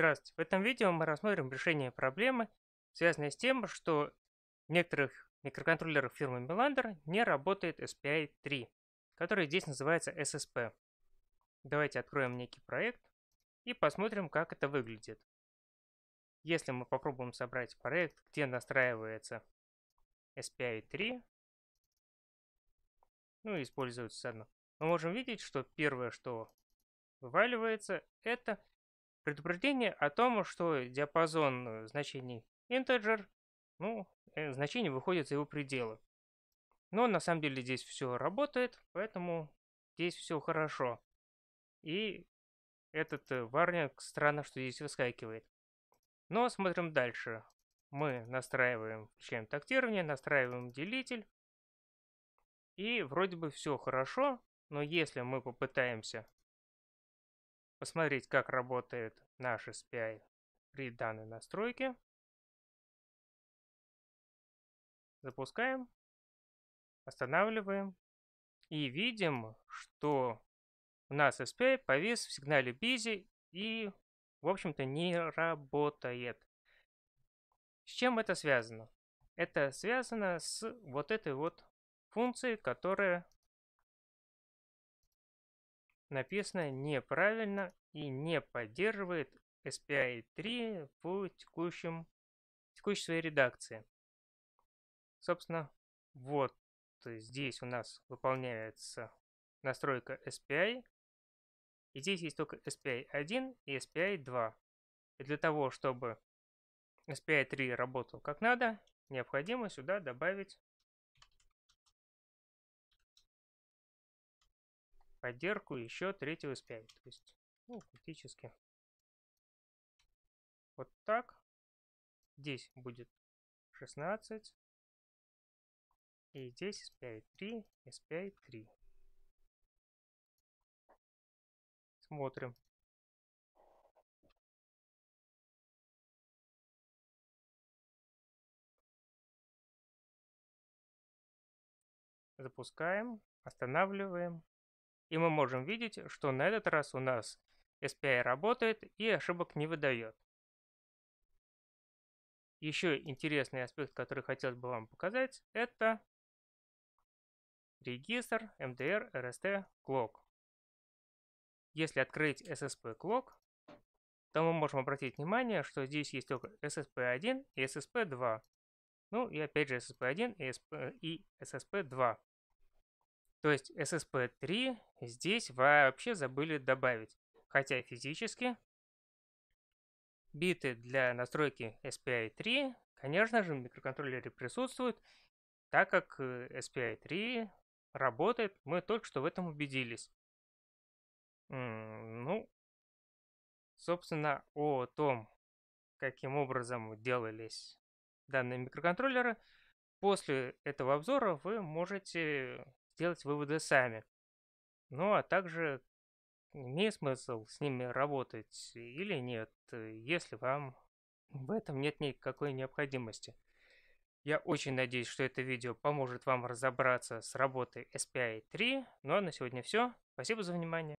Здравствуйте! В этом видео мы рассмотрим решение проблемы, связанной с тем, что в некоторых микроконтроллерах фирмы Melander не работает SPI 3, который здесь называется SSP. Давайте откроем некий проект и посмотрим, как это выглядит. Если мы попробуем собрать проект, где настраивается SPI 3, ну и используется одно, мы можем видеть, что первое, что вываливается, это предупреждение о том, что диапазон э, значений integer, ну, э, значение выходит за его пределы. Но на самом деле здесь все работает, поэтому здесь все хорошо. И этот э, варнинг странно, что здесь выскакивает. Но смотрим дальше. Мы настраиваем, включаем тактирование, настраиваем делитель. И вроде бы все хорошо, но если мы попытаемся посмотреть, как работает наш SPI при данной настройке. Запускаем, останавливаем и видим, что у нас SPI повис в сигнале busy и, в общем-то, не работает. С чем это связано? Это связано с вот этой вот функцией, которая написано неправильно и не поддерживает SPI 3 в текущем текущей своей редакции. Собственно, вот здесь у нас выполняется настройка SPI. И здесь есть только SPI 1 и SPI 2. И для того, чтобы SPI 3 работал как надо, необходимо сюда добавить поддержку еще третьего из 5. То есть, ну, фактически. Вот так. Здесь будет 16. И здесь SPI 3, SPI 3. Смотрим. Запускаем, останавливаем. И мы можем видеть, что на этот раз у нас SPI работает и ошибок не выдает. Еще интересный аспект, который хотелось бы вам показать, это регистр MDR эм RST Clock. Если открыть SSP Clock, то мы можем обратить внимание, что здесь есть только SSP1 и SSP2. Ну и опять же SSP1 и SSP2. То есть SSP3 здесь вообще забыли добавить. Хотя физически биты для настройки SPI3, конечно же, в микроконтроллере присутствуют, так как э, SPI3 работает, мы только что в этом убедились. Ну, собственно, о том, каким образом делались данные микроконтроллеры, после этого обзора вы можете сделать выводы сами. Ну а также имеет смысл с ними работать или нет, если вам в этом нет никакой необходимости. Я очень надеюсь, что это видео поможет вам разобраться с работой SPI 3. Ну а на сегодня все. Спасибо за внимание.